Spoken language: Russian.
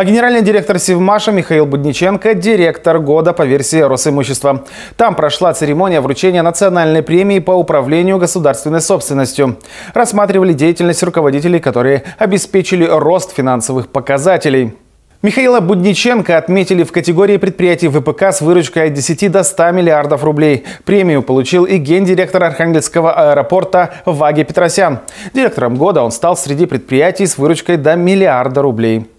А генеральный директор Севмаша Михаил Будниченко – директор года по версии Росимущества. Там прошла церемония вручения национальной премии по управлению государственной собственностью. Рассматривали деятельность руководителей, которые обеспечили рост финансовых показателей. Михаила Будниченко отметили в категории предприятий ВПК с выручкой от 10 до 100 миллиардов рублей. Премию получил и гендиректор Архангельского аэропорта Ваги Петросян. Директором года он стал среди предприятий с выручкой до миллиарда рублей.